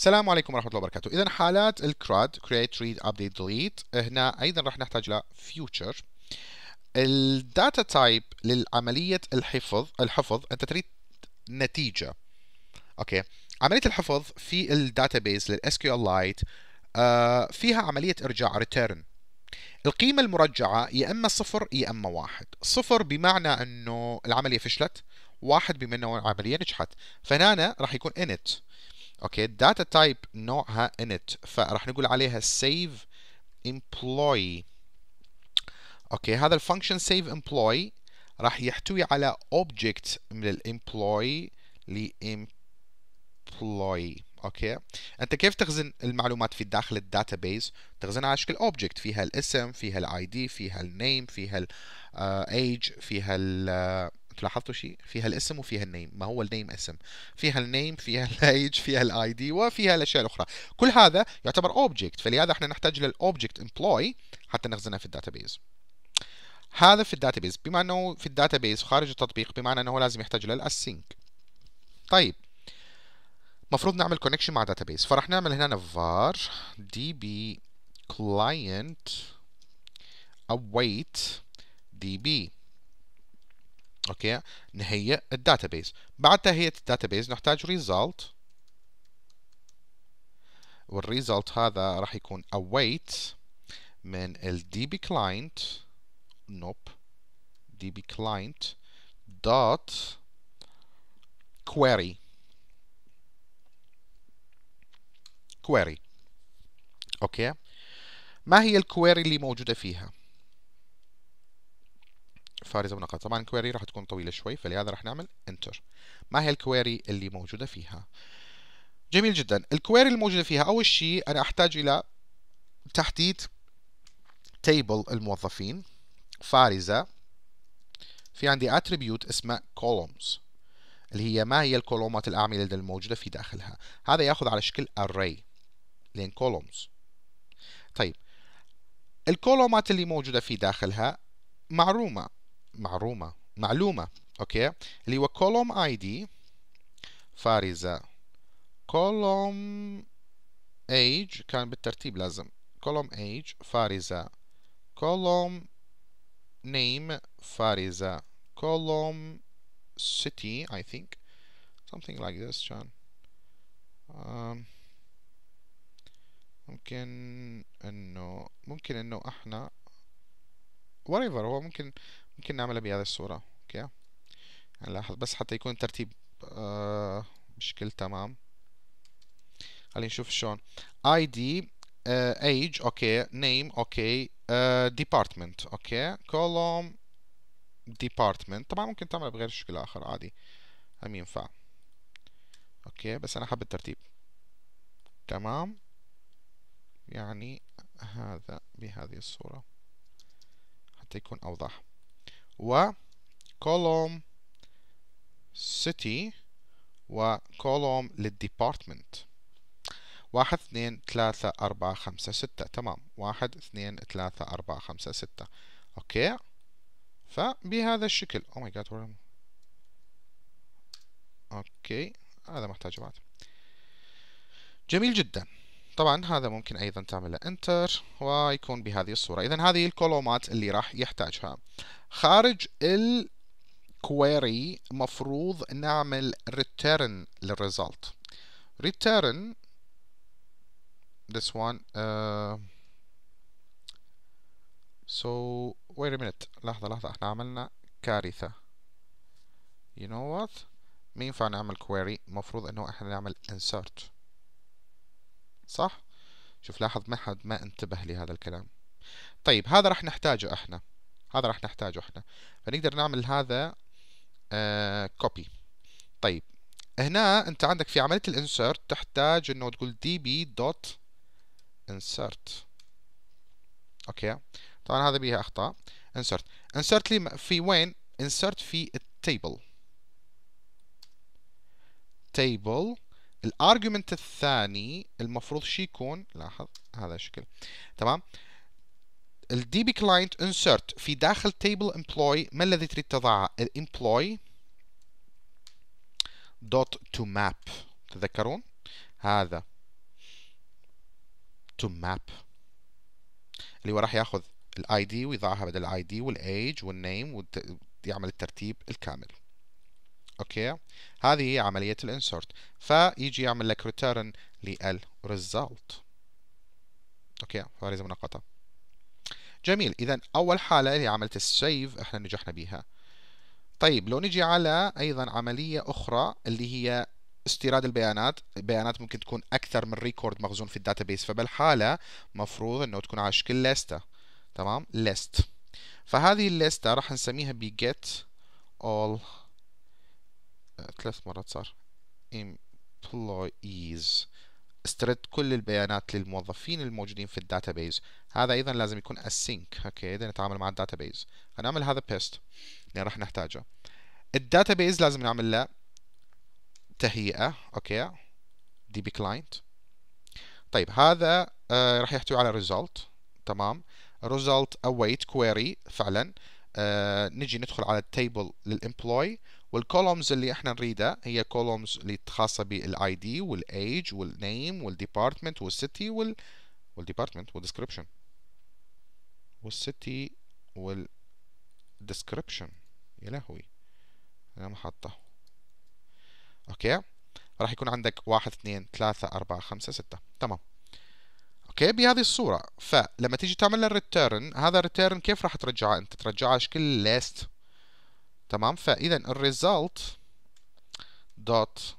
السلام عليكم ورحمه الله وبركاته اذا حالات الكراد create read update delete هنا ايضا راح نحتاج ل future الداتا تايب للعملية الحفظ الحفظ انت تريد نتيجه اوكي عمليه الحفظ في الداتابيز للاس كيو ال لايت آه، فيها عمليه ارجاع ريتيرن القيمة المرجعة يا إما صفر يا إما واحد صفر بمعنى أنه العملية فشلت واحد بمعنى أنه العملية نجحت فهنا راح يكون init اوكي الداتا تايب نوعها انت فراح نقول عليها سيف امبلوي اوكي هذا الفانكشن سيف امبلوي راح يحتوي على اوبجكت من الامبلوي لامبلوي اوكي انت كيف تخزن المعلومات في داخل بيز تخزنها على شكل اوبجكت فيها الاسم فيها الاي دي فيها النيم فيها الايج فيها ال لاحظتوا شيء فيها الاسم وفيها النيم ما هو النيم اسم فيها النيم فيها الايج فيها الاي دي وفيها الاشياء الاخرى كل هذا يعتبر اوبجكت فلهذا احنا نحتاج للاوبجكت امبلوي حتى نخزنها في الداتابيز هذا في الداتابيز بما انه في الداتابيز خارج التطبيق بمعنى انه لازم يحتاج للاسينك طيب مفروض نعمل كونكشن مع داتابيز فراح نعمل هنا var db client await db اوكي نهيئ الداتابيز بعد تهيئه الداتابيز نحتاج ريزلت والريزلت هذا راح يكون await من ال db client nope db client dot query query اوكي ما هي الكويري اللي موجوده فيها فارزه ونقاط طبعا الكويري راح تكون طويله شوي فلهذا راح نعمل انتر ما هي الكويري اللي موجوده فيها جميل جدا الكويري الموجوده فيها اول شيء انا احتاج الى تحديد تيبل الموظفين فارزه في عندي اتريبيوت اسمه كولومز اللي هي ما هي الكولومات الاعمده اللي موجوده في داخلها هذا ياخذ على شكل array لين كولومز طيب الكولومات اللي موجوده في داخلها معرومه معرومة معلومة أوكي اللي هو اي دي فارزة كولوم ايج كان بالترتيب لازم كولوم ايج فارزة كولوم نيم فارزة كولوم سيتي اي ثينك something like this كان um, ممكن انه ممكن انه احنا whatever هو ممكن ممكن نعملها بهذه الصورة اوكي هنلاحظ بس حتى يكون الترتيب آه بشكل تمام خلينا نشوف شلون اي دي ايج اوكي نيم اوكي ديبارتمنت آه، اوكي كولوم ديبارتمنت طبعا ممكن تعملها بغير شكل اخر عادي هم ينفع اوكي بس انا حابب الترتيب تمام يعني هذا بهذه الصورة حتى يكون اوضح و كولوم سيتي و كولوم للديبارتمنت واحد اثنين ثلاثة أربعة خمسة ستة تمام واحد اثنين ثلاثة أربعة خمسة ستة أوكي فبهذا الشكل أوه ماي جاد أوكي هذا محتاج بعد جميل جدا طبعا هذا ممكن أيضا تعمل له انتر ويكون بهذه الصورة إذا هذه الكولومات اللي راح يحتاجها خارج الكويري مفروض نعمل return للريزلت return this one uh, so wait a minute لحظة لحظة احنا عملنا كارثة you know what مين ينفع نعمل query مفروض انه احنا نعمل insert صح؟ شوف لاحظ ما حد ما انتبه لهذا الكلام طيب هذا راح نحتاجه احنا هذا راح نحتاجه احنا فنقدر نعمل هذا آه كوبي طيب هنا انت عندك في عمليه الانسرت تحتاج انه تقول دي بي دوت انسرت اوكي طبعا هذا بيها اخطاء انسرت انسرت لي في وين انسرت في التيبل table الارجيومنت الثاني المفروض شي يكون لاحظ هذا الشكل تمام الدي بي كلاينت انسرت في داخل تيبل امبلوي ما الذي تريد تضعه الامبلوي دوت تو ماب تذكرون هذا تو ماب اللي هو راح ياخذ الاي دي ويضعها بدل الاي دي والايج والنيم ويعمل الترتيب الكامل اوكي هذه هي عملية الانسرت فيجي يعمل لك ريتيرن للريزلت اوكي خوارزم منقطة جميل اذا اول حالة اللي عملت السيف احنا نجحنا بيها طيب لو نجي على ايضا عملية اخرى اللي هي استيراد البيانات البيانات ممكن تكون اكثر من ريكورد مخزون في الداتابيس فبالحالة مفروض انه تكون على شكل ليست تمام ليست فهذه الليستة راح نسميها بجيت اول ثلاث مرات صار employees استرد كل البيانات للموظفين الموجودين في الداتابيز هذا ايضا لازم يكون async اوكي اذا نتعامل مع الداتابيز هنعمل هذا بيست يعني لان راح نحتاجه الداتابيز لازم نعمل له تهيئه اوكي دي بي كلاينت طيب هذا آه راح يحتوي على result تمام result await query فعلا آه نجي ندخل على table للامبلوي والكولومز اللي احنا نريدها هي كولومز اللي خاصة بالاي دي والايج والنيم والديبارتمنت والسيتي وال والديبارتمنت والديسكربشن والسيتي والديسكربشن يا لهوي انا محطة اوكي راح يكون عندك واحد اثنين ثلاثة أربعة خمسة ستة تمام اوكي بهذه الصورة فلما تيجي تعمل الريتيرن هذا الريتيرن كيف راح ترجعه انت ترجعه شكل ليست تمام فاذا الريزلت دوت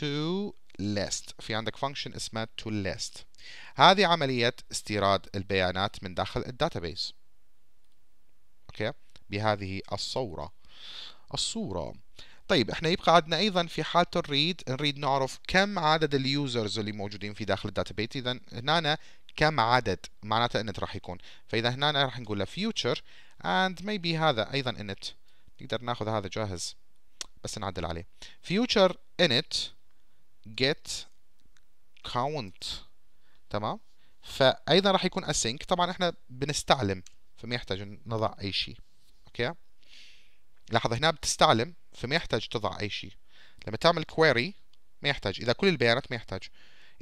تو ليست في عندك فانكشن اسمها تو ليست هذه عمليه استيراد البيانات من داخل الداتابيس اوكي بهذه الصوره الصوره طيب احنا يبقى عندنا ايضا في حاله الريد نريد نعرف كم عدد اليوزرز اللي موجودين في داخل الداتابيس اذا هنا كم عدد معناته انت راح يكون فاذا هنا راح نقول له future and maybe هذا ايضا انت نقدر ناخذ هذا جاهز بس نعدل عليه future init get count تمام فايضا راح يكون async طبعا احنا بنستعلم فما يحتاج نضع اي شيء اوكي لاحظ هنا بتستعلم فما يحتاج تضع اي شيء لما تعمل كويري ما يحتاج اذا كل البيانات ما يحتاج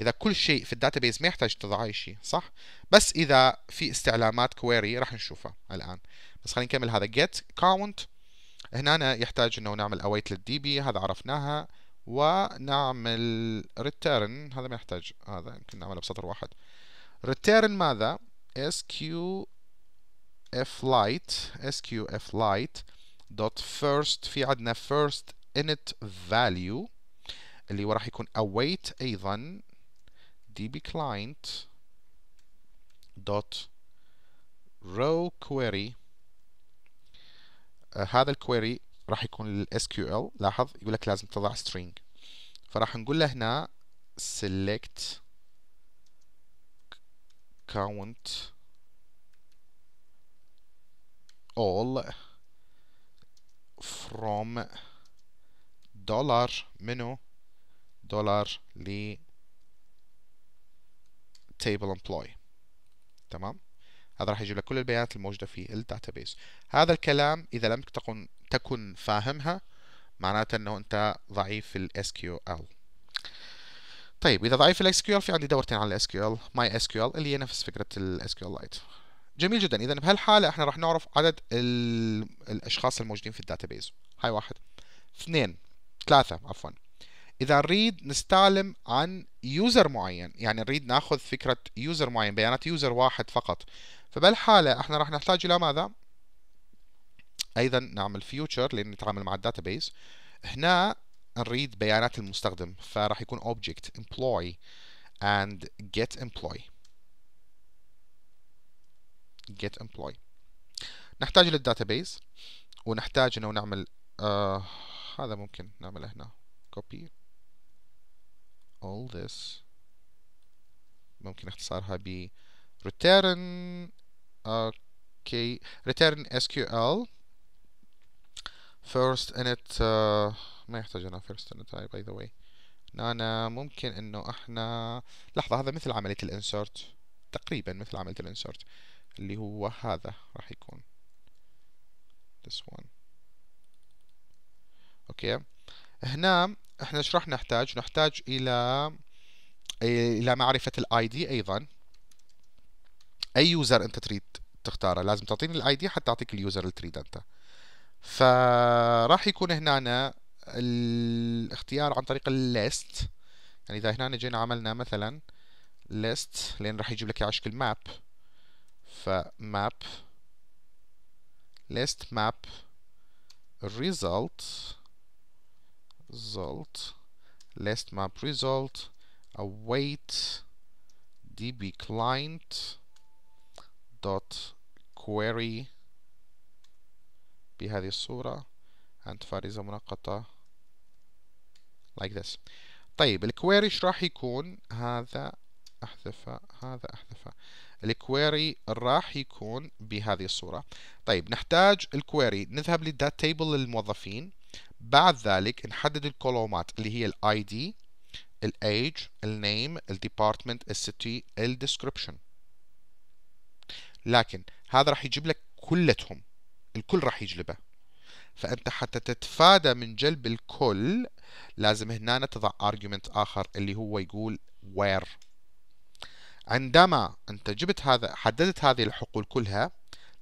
اذا كل شيء في الداتابيز ما يحتاج تضع اي شيء صح بس اذا في استعلامات كويري راح نشوفها الان بس خلينا نكمل هذا get count هنا أنا يحتاج انه نعمل await للدي بي هذا عرفناها ونعمل return هذا ما يحتاج هذا يمكن نعمله بسطر واحد return ماذا sqflight sqflight dot first في عندنا first init value اللي هو راح يكون await ايضا db client dot row query هذا الكويري راح يكون لل SQL لاحظ يقول لك لازم تضع string فراح نقول له هنا select count all from dollar منو dollar ل table employee تمام هذا راح يجيب لك كل البيانات الموجوده في الداتابيس هذا الكلام اذا لم تكن تكن فاهمها معناته انه انت ضعيف في الاس كيو ال طيب اذا ضعيف في الاس كيو ال في عندي دورتين على الاس كيو ال ماي اس كيو ال اللي هي نفس فكره الاس كيو لايت جميل جدا اذا بهالحاله احنا راح نعرف عدد الاشخاص الموجودين في الداتابيس هاي واحد اثنين ثلاثه عفوا اذا نريد نستعلم عن يوزر معين يعني نريد ناخذ فكره يوزر معين بيانات يوزر واحد فقط فبالحالة احنا راح نحتاج إلى ماذا؟ أيضا نعمل فيوتشر لأن نتعامل مع الداتابيس هنا نريد بيانات المستخدم فراح يكون object employee and get employee get employee نحتاج للداتابيس ونحتاج انه نعمل آه هذا ممكن نعمله هنا copy all this ممكن اختصارها ب return okay return SQL first init uh, ما يحتاج أنا first init I by the way أنا ممكن إنه إحنا لحظة هذا مثل عملية الانسرت تقريبا مثل عملية الانسرت اللي هو هذا راح يكون this one okay هنا احنا ايش راح نحتاج نحتاج الى الى معرفة الاي ID ايضا اي يوزر انت تريد تختاره لازم تعطيني الاي دي حتى اعطيك اليوزر اللي تريده انت فراح يكون هنا الاختيار عن طريق الليست يعني اذا هنا جينا عملنا مثلا ليست لان راح يجيب لك اياها شكل ماب فماب list map result result list map result await db client دوت query بهذه الصورة and فريزة منقطة like this طيب الكويري ايش راح يكون هذا احذفه هذا احذفه الكويري راح يكون بهذه الصورة طيب نحتاج الكويري نذهب للدات تيبل للموظفين بعد ذلك نحدد الكولومات اللي هي الاي دي الايج النيم الديبارتمنت السيتي description لكن هذا راح يجيب لك كلتهم الكل راح يجلبه فأنت حتى تتفادى من جلب الكل لازم هنا تضع argument آخر اللي هو يقول where عندما أنت جبت هذا حددت هذه الحقول كلها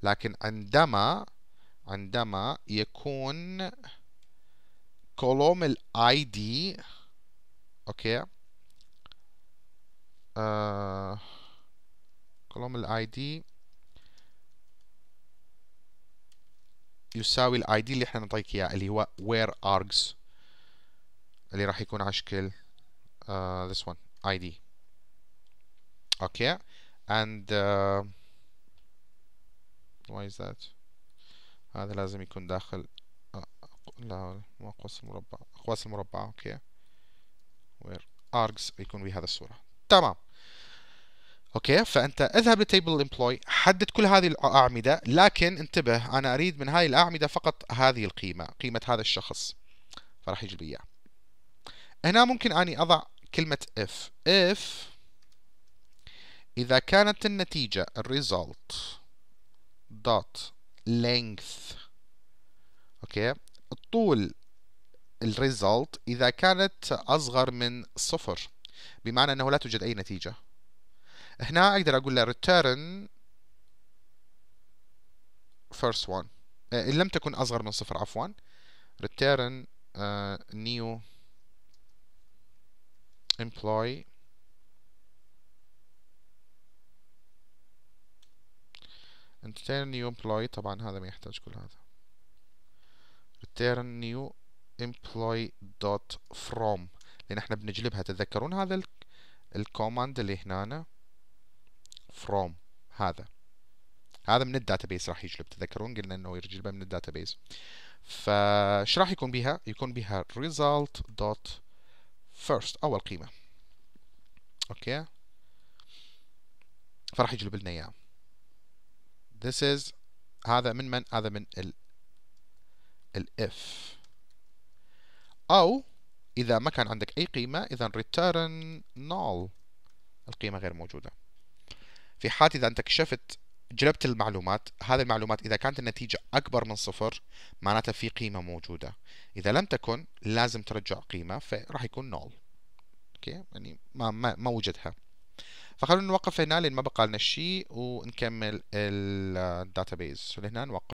لكن عندما عندما يكون كولوم الاي دي اوكي كولوم الاي دي يساوي الاي دي اللي احنا نعطيك اياه اللي هو where args اللي راح يكون على شكل uh, آه، this one id اوكي and uh, why is that هذا لازم يكون داخل آه، لا مو اقواس المربع اقواس المربع اوكي where args يكون بهذا الصورة تمام اوكي فانت اذهب لتيبل الامبلوي حدد كل هذه الاعمده لكن انتبه انا اريد من هاي الاعمده فقط هذه القيمه قيمه هذا الشخص فراح يجيب لي اياه هنا ممكن اني اضع كلمه if اف اذا كانت النتيجه الريزلت دوت لينث اوكي الطول الريزلت اذا كانت اصغر من صفر بمعنى انه لا توجد اي نتيجه هنا اقدر اقول له return first one آه، ان لم تكن اصغر من صفر عفوا return uh, new employee return new employee طبعا هذا ما يحتاج كل هذا return new employee.from لان احنا بنجلبها تذكرون هذا الكوماند اللي هنا from هذا هذا من الداتابيس راح يجلب تذكرون قلنا انه يجلبه من الداتابيس فايش راح يكون بها يكون بها result dot first اول قيمه اوكي فراح يجلب لنا اياه this is هذا من من هذا من ال if او اذا ما كان عندك اي قيمه اذا return null القيمه غير موجوده في حالة إذا أنت كشفت جلبت المعلومات هذه المعلومات إذا كانت النتيجة أكبر من صفر معناتها في قيمة موجودة إذا لم تكن لازم ترجع قيمة فراح يكون نول أوكي يعني ما ما, ما وجدها فخلونا نوقف هنا لأن ما بقى لنا شيء ونكمل الداتابيز هنا نوقف